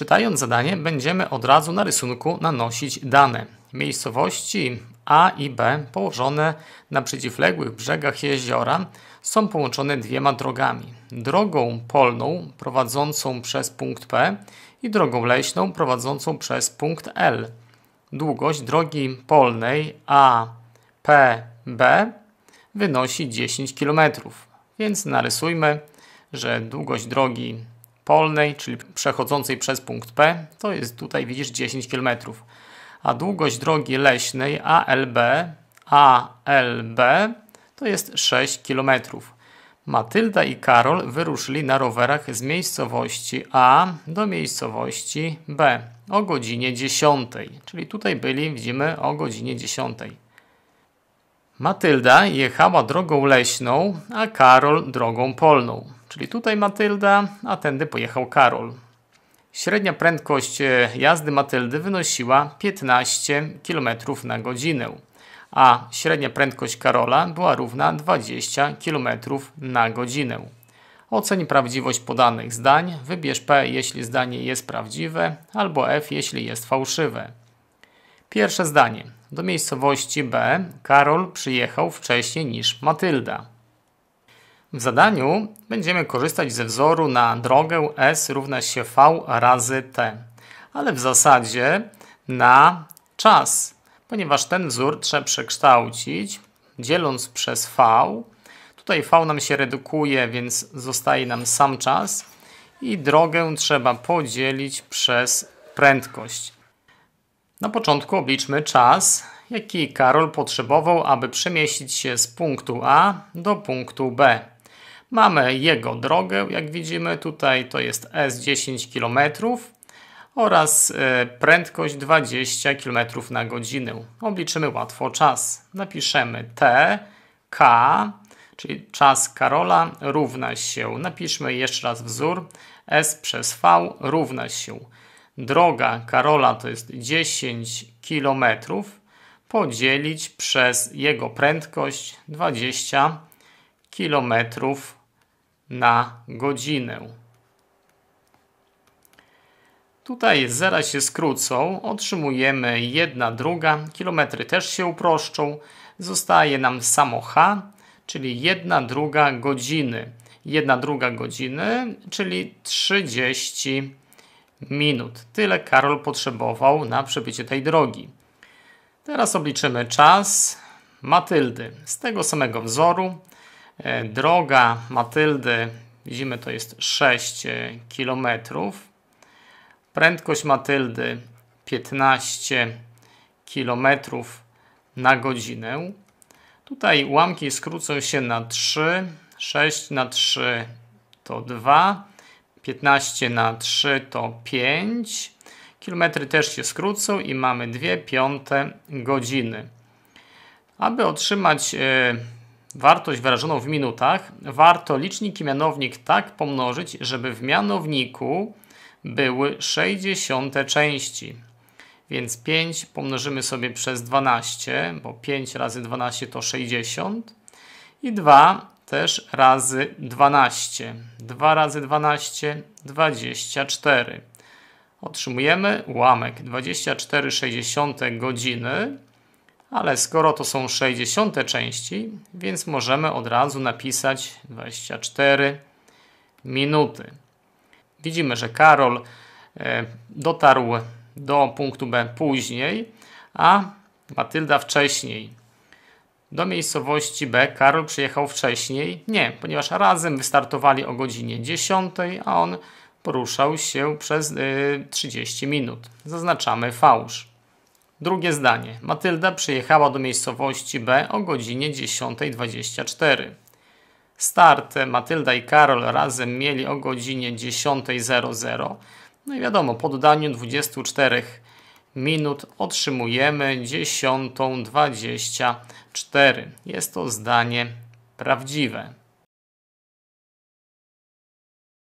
Czytając zadanie, będziemy od razu na rysunku nanosić dane miejscowości A i B położone na przeciwległych brzegach jeziora są połączone dwiema drogami. Drogą polną prowadzącą przez punkt P i drogą leśną prowadzącą przez punkt L. Długość drogi polnej APB wynosi 10 km, więc narysujmy, że długość drogi polnej, czyli przechodzącej przez punkt P, to jest tutaj widzisz 10 km. A długość drogi leśnej ALB, ALB to jest 6 km. Matylda i Karol wyruszyli na rowerach z miejscowości A do miejscowości B o godzinie 10. Czyli tutaj byli, widzimy, o godzinie 10. Matylda jechała drogą leśną, a Karol drogą polną. Czyli tutaj Matylda, a tędy pojechał Karol. Średnia prędkość e, jazdy Matyldy wynosiła 15 km na godzinę, a średnia prędkość Karola była równa 20 km na godzinę. Oceń prawdziwość podanych zdań, wybierz P, jeśli zdanie jest prawdziwe, albo F, jeśli jest fałszywe. Pierwsze zdanie. Do miejscowości B Karol przyjechał wcześniej niż Matylda. W zadaniu będziemy korzystać ze wzoru na drogę S równa się V razy T, ale w zasadzie na czas, ponieważ ten wzór trzeba przekształcić dzieląc przez V. Tutaj V nam się redukuje, więc zostaje nam sam czas i drogę trzeba podzielić przez prędkość. Na początku obliczmy czas, jaki Karol potrzebował, aby przemieścić się z punktu A do punktu B. Mamy jego drogę, jak widzimy tutaj to jest S 10 km oraz e, prędkość 20 km na godzinę. Obliczymy łatwo czas. Napiszemy T, K, czyli czas Karola równa się, napiszmy jeszcze raz wzór, S przez V równa się. Droga Karola to jest 10 km podzielić przez jego prędkość 20 km na godzinę. Tutaj zera się skrócą, otrzymujemy 1 druga, kilometry też się uproszczą, zostaje nam samo h, czyli 1 druga godziny. 1 druga godziny, czyli 30 minut. Tyle Karol potrzebował na przebycie tej drogi. Teraz obliczymy czas Matyldy z tego samego wzoru. E, droga Matyldy, widzimy to jest 6 e, km. Prędkość Matyldy 15 km na godzinę. Tutaj ułamki skrócą się na 3, 6 na 3 to 2, 15 na 3 to 5. Kilometry też się skrócą i mamy 2 piąte godziny. Aby otrzymać e, wartość wyrażoną w minutach, warto licznik i mianownik tak pomnożyć, żeby w mianowniku były 60 części. Więc 5 pomnożymy sobie przez 12, bo 5 razy 12 to 60. I 2 też razy 12. 2 razy 12, 24. Otrzymujemy ułamek 24,6 godziny ale skoro to są 60 części, więc możemy od razu napisać 24 minuty. Widzimy, że Karol e, dotarł do punktu B później, a Matylda wcześniej. Do miejscowości B Karol przyjechał wcześniej? Nie, ponieważ razem wystartowali o godzinie 10, a on poruszał się przez 30 e, minut. Zaznaczamy fałsz. Drugie zdanie. Matylda przyjechała do miejscowości B o godzinie 10.24. Start Matylda i Karol razem mieli o godzinie 10.00. No i wiadomo, po dodaniu 24 minut otrzymujemy 10.24. Jest to zdanie prawdziwe.